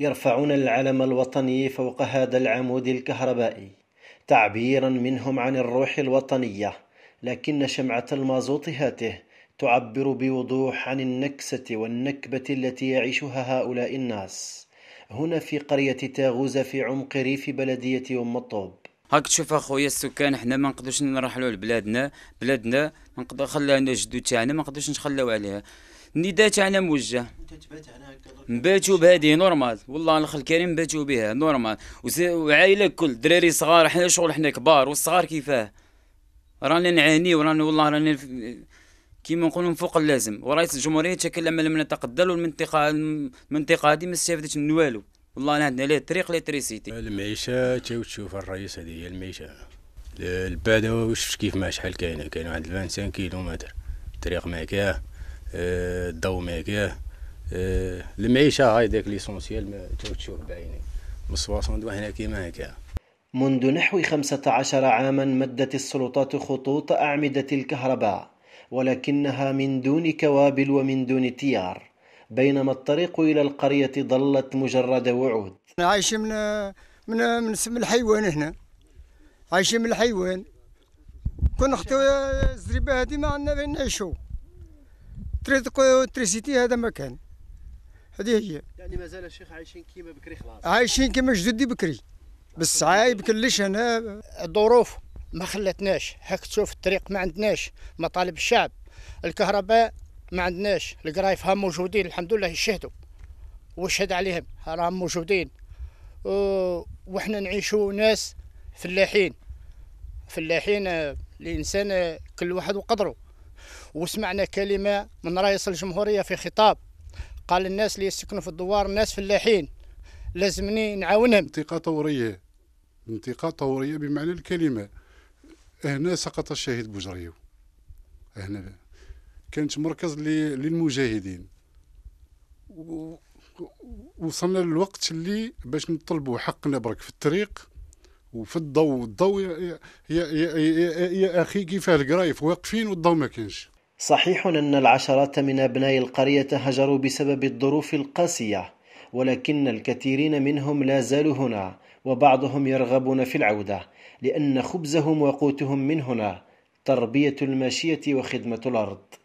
يرفعون العلم الوطني فوق هذا العمود الكهربائي تعبيرا منهم عن الروح الوطنيه لكن شمعه المازوط هاته تعبر بوضوح عن النكسه والنكبه التي يعيشها هؤلاء الناس هنا في قريه تاغوزه في عمق ريف بلديه ام الطوب هاك تشوف اخويا السكان حنا ما نقدروش نرحلوا لبلادنا بلادنا ما نقدر خلانا جدو تاعنا ما نقدروش نخلاو عليها نداء تاعنا موجه نباتوا بهذه نورمال والله الاخ الكريم نباتوا بها نورمال وعائله كل دراري صغار حنا شغل حنا كبار والصغار كيفاه راني نعاني وراني والله راني كيما نقولوا فوق اللازم ورئيس الجمهوريه تكلم من المنطقه الدل والمنطقه المنطقه هذه ما استفادتش من والو والله انا عندنا لا طريق لا تريسيتي المعيشه تشوف تشوف الرئيس هذه هي المعيشه البادوه وشفت كيف ما شحال كاينه كاينه واحد 25 كيلومتر الطريق ما كاه الضوء كاه المعيشه هاي داك ليسونسيال ما تشوف بعيني مصواصون هنا كيما هكا منذ نحو 15 عاما مدت السلطات خطوط أعمدة الكهرباء ولكنها من دون كوابل ومن دون تيار بينما الطريق إلى القرية ظلت مجرد وعود عايش من من من اسم الحيوان هنا عايش من الحيوان كون اختو الزريبه هذه ما عندنا فين نعيشوا تريسيتي هذا مكان هذه هي يعني مازال الشيخ عايشين كيما بكري خلاص عايشين كيما جدودي بكري بس عايب كلش هنا الظروف ما خلتناش هاك تشوف الطريق ما عندناش مطالب الشعب الكهرباء ما عندناش القرايف هم موجودين الحمد لله يشهدوا وشهد عليهم راهم موجودين وحنا نعيشوا ناس فلاحين فلاحين آه، الانسان آه، كل واحد وقدره وسمعنا كلمة من رئيس الجمهورية في خطاب قال الناس اللي يسكنوا في الدوار الناس فلاحين لازمني نعاونهم انتقاء طورية انتقاء طورية بمعنى الكلمة هنا سقط الشهيد بوجريو هنا كانت مركز للمجاهدين وصلنا للوقت اللي باش نطلبوا حقنا برك في الطريق وفي الضوء الضوء يا, يا, يا, يا اخي كيفاه القرايف واقفين والضوء ما كانش صحيح ان العشرات من ابناء القريه هجروا بسبب الظروف القاسيه ولكن الكثيرين منهم لا زالوا هنا وبعضهم يرغبون في العوده لان خبزهم وقوتهم من هنا تربيه الماشيه وخدمه الارض